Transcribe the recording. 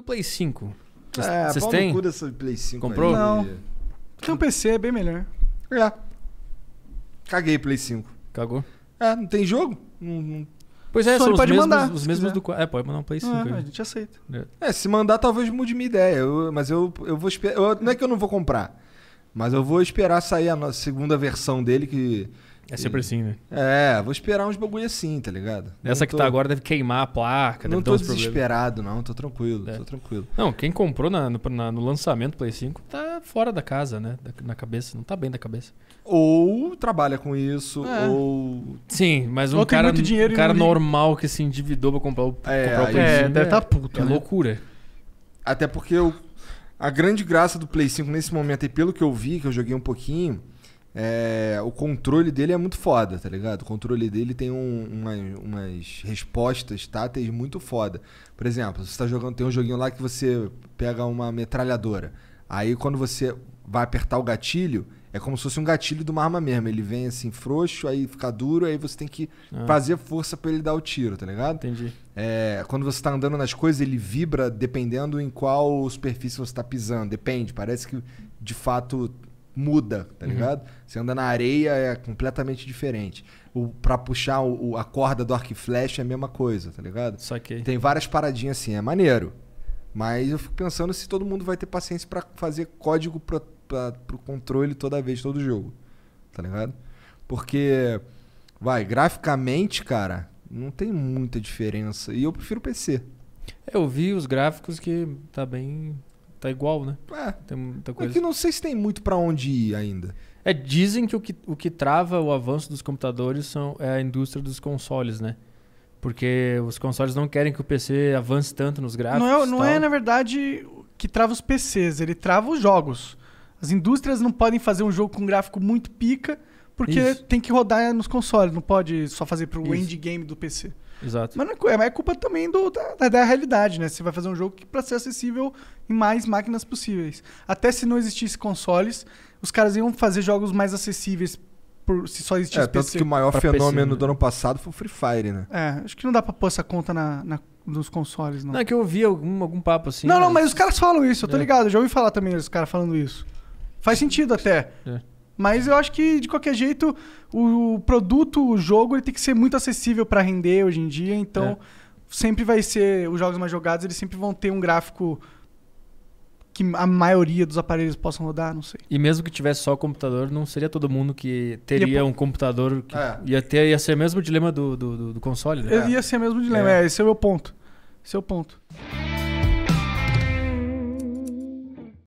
o Play 5? Vocês é, têm? Cu dessa Play 5 Comprou? Aí. Não. Tem um PC, é bem melhor. É. Caguei Play 5. Cagou? É, não tem jogo? Não, não... Pois é, Sony são os pode mesmos, mandar, os mesmos do... É, pode mandar um Play 5. É, a gente aceita. É. é. se mandar talvez mude minha ideia. Eu, mas eu, eu vou esperar... Não é que eu não vou comprar. Mas eu vou esperar sair a segunda versão dele que... É sempre assim, né? É, vou esperar uns bagulho assim, tá ligado? Essa tô... que tá agora deve queimar a placa, não deve tô desesperado, problemas. não, tô tranquilo, é. tô tranquilo. Não, quem comprou na, no, na, no lançamento Play 5 tá fora da casa, né? Da, na cabeça, não tá bem da cabeça. Ou trabalha com isso, é. ou. Sim, mas um ou cara, um cara normal que se endividou pra comprar o, é, comprar o Play 5. É, deve tá puto. É né? loucura. Até porque eu, a grande graça do Play 5 nesse momento, e pelo que eu vi, que eu joguei um pouquinho é, o controle dele é muito foda, tá ligado? O controle dele tem um, uma, umas respostas táteis muito foda. Por exemplo, você tá jogando, tem um joguinho lá que você pega uma metralhadora. Aí quando você vai apertar o gatilho, é como se fosse um gatilho de uma arma mesmo. Ele vem assim frouxo, aí fica duro, aí você tem que ah. fazer força para ele dar o tiro, tá ligado? Entendi. É, quando você tá andando nas coisas, ele vibra dependendo em qual superfície você tá pisando. Depende, parece que de fato muda, tá uhum. ligado? Você anda na areia, é completamente diferente. O, pra puxar o, a corda do arco e flecha é a mesma coisa, tá ligado? só que Tem várias paradinhas assim, é maneiro. Mas eu fico pensando se todo mundo vai ter paciência para fazer código pro, pra, pro controle toda vez, todo jogo. Tá ligado? Porque, vai, graficamente, cara, não tem muita diferença. E eu prefiro PC. É, eu vi os gráficos que tá bem tá igual, né? É. Tem muita é coisa. É que não sei se tem muito para onde ir ainda. É, dizem que o, que o que trava o avanço dos computadores são, é a indústria dos consoles, né? Porque os consoles não querem que o PC avance tanto nos gráficos. Não é, não é na verdade, que trava os PCs, ele trava os jogos. As indústrias não podem fazer um jogo com gráfico muito pica, porque Isso. tem que rodar nos consoles, não pode só fazer para o endgame do PC. Exato. Mas não é, é, é culpa também do, da, da, realidade, né? Você vai fazer um jogo para ser acessível em mais máquinas possíveis. Até se não existisse consoles, os caras iam fazer jogos mais acessíveis por, se só existisse é, tanto que o maior fenômeno PC, né? do ano passado foi o Free Fire, né? É, acho que não dá pra pôr essa conta na, na nos consoles, não. Não, é que eu ouvi algum, algum papo assim. Não, mas... não, né? mas os caras falam isso, eu tô é. ligado, já ouvi falar também os caras falando isso. Faz sentido até. É. Mas eu acho que, de qualquer jeito, o produto, o jogo, ele tem que ser muito acessível para render hoje em dia. Então, é. sempre vai ser. Os jogos mais jogados, eles sempre vão ter um gráfico que a maioria dos aparelhos possam rodar, não sei. E mesmo que tivesse só computador, não seria todo mundo que teria um computador. Que é. ia, ter, ia ser o mesmo dilema do, do, do console, né? Ia ser o mesmo dilema, é. é. esse é o meu ponto. Esse é o ponto.